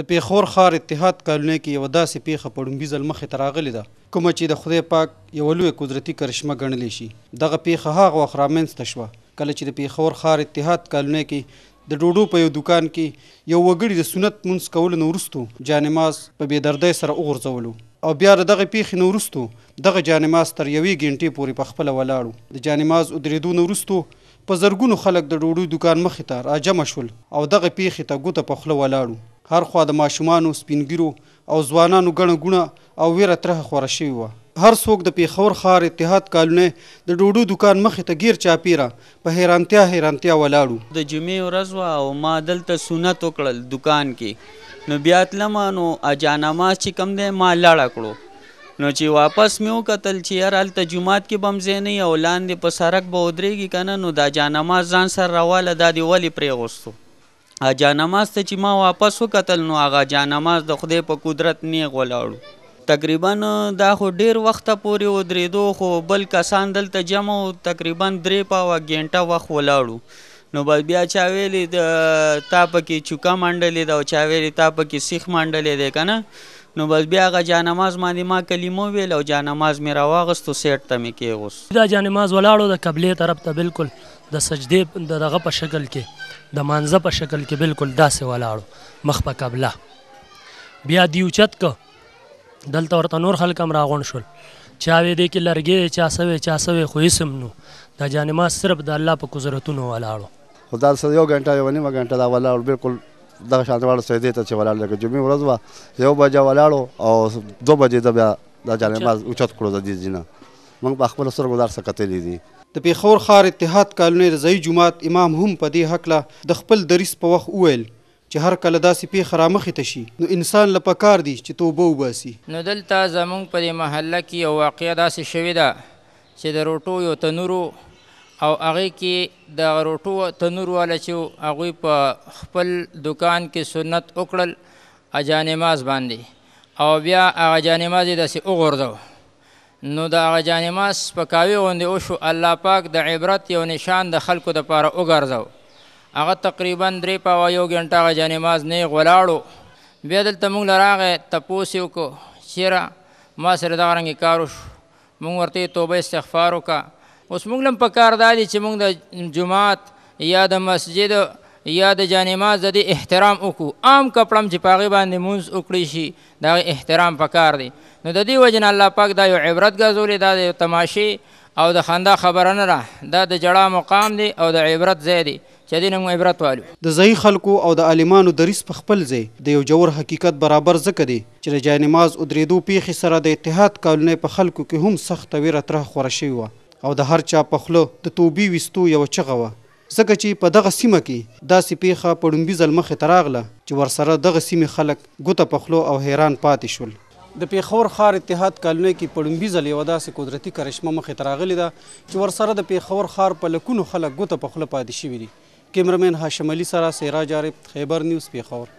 د پیښور ښار اتحاد کالونه کې یو داسې پیښه په ډومبي ځل مخې ته راغلې ده کومه چې د خدای پاک یو لوی قدرتي کرشمه ګڼلی شي دغه پیښه هغه وخت رامنځته شوه کله چې د پیښور ښار اتحاد کالونه کې د ډوډو په یو دکان کې یو وګړي د سنت مونږ کول نو ورستو جانماز په بې دردۍ سره وغورځولو او بیا دغه پیښې نو ورستو دغه جانماز تر یوې ګنټې پورې په خپله ولاړو د جانماز ودرېدو نو ورستو په زرګونو خلک د ډوډۍ دکان مخې ته راجمع شول او دغه پیښې ته ګوته په خوله ولاړو هر خوا د ماشومانو سپینګیرو او ځوانانو ګڼه ګونه او ویره ترخه خوره شوې وه هر څوک د پیښور ښار اتحاد کالونه د ډوډو دکان مخې ته ګیر چاپیره په حیرانتیا حیرانتیا ولاړو د جمعې ورځ وه او ما دلته سنت وکړل دکان کې نو بیا تلم نو اجانماز چې کم دی ما لاړه کړو نو چې واپس مې وکتل چې یار هلته جومات کې بم ځای نه او لاندې په سړک به ودرېږي که نه نو دا جانماز ځان سره راواله دا دې ولې پرېغوستو جانماز ته چې ما واپس وکتل نو هغه جانماز د خدای په قدرت نیغ ولاړو تقریبا دا خو ډیر وخت پورې ودرېدو خو بل کسان دلته جمع تقریبا درې پاوه ګنټه وخت ولاړو نو بس بیا چا ویلې د تا پکې چوکا منډلې ده او چا ویلې تا پکې سیخ منډلې دی که نه نو بس بیا هغه جانماز باندې ما کلمو ویل او جانماز مې راواغستو سیټ ته مې کېغوست دا جانماز ولاړو د قبلې طرف ته بالکل د سجدې د دغه په شکل کې د مانزه په شکل کې بالکل داسې ولاړو مخ په قبله بیا دی اوچت ک دلته ورته نور خلک هم راغون شول چا وې دې کې لرګې چا سوې چا سوې خو اسم نو دا جانما صرف د الله په قدرتونو ولاړو خدا سره یو غنټه یو نیمه غنټه دا ولاړ بالکل دغه شانت واړو سیدې ته چې ولاړ لکه جمعې ورځ وه یو بجه ولاړو او دوه بجې د بیا دا جانماز اوچت کړو د دې ځینه موږ په خپل سره ګزار سره کتلی دي د پیښور ښار اتحاد کالونی رضایی جماعت امام هم په دې هکله د خپل دریس په وخت وویل چې هر کله داسې پیښه رامخې ته شي نو انسان له پکار دی چې توبه وباسي نو دلته زموږ په دې محله کې یو واقعه داسې شوې ده چې د روټو یو تنورو او هغه کې د روټو تنور والا چې هغه په خپل دکان کې سنت وکړل اجانماز باندې او بیا هغه جانماز داسې وګرځاو نو دا غجانما سپکاوي غوندې او شو الله پاک د عبرت یو نشان د خلکو د پاره وګرځاو هغه تقریبا درې پاو یو غنټه غجانماز نه غولاړو بیا دلته موږ لراغه تپوس یو کو چیرې ما سره دا رنګ کارو شو موږ ورته توبه استغفار وکا اوس موږ لم پکار دالي چې موږ د جمعات یا د مسجد یا د جانماز د احترام وکړو عام کپړم چې پاغه باندې مونږ وکړی شي دا احترام پکار دی نو د دې وجنه الله پاک دا یو عبرت غزولې دا یو تماشي او د خندا خبره نه ده دا د جړه مقام دی او د عبرت ځای دی چې دین موږ عبرت والو د ځای خلکو او د عالمانو دریس په خپل ځای د یو جوور حقیقت برابر ځکه دی چې د جانماز او درېدو پیخي سره د اتحاد کولنې په خلکو کې هم سخت ویره تر خوره شوی و او د هر چا په خلو د توبې وستو یو چغه و ځکه چې په دغه سیمه کې داسې پیښه په ړومبي ځل مخې ته راغله چې ورسره دغه سیمې خلک ګوته پخلو او حیران پاتې شول د پیښور ښار اتحاد کالونی کې په ړومبي ځل یوه داسې قدرتي کرشمه مخې ته راغلې ده چې ورسره د پیښور ښار په لکونو خلک ګوته پخله پاتې شوي دي کیمرمن هاشم علي سره سیراج عارف خیبر نیوز پیښور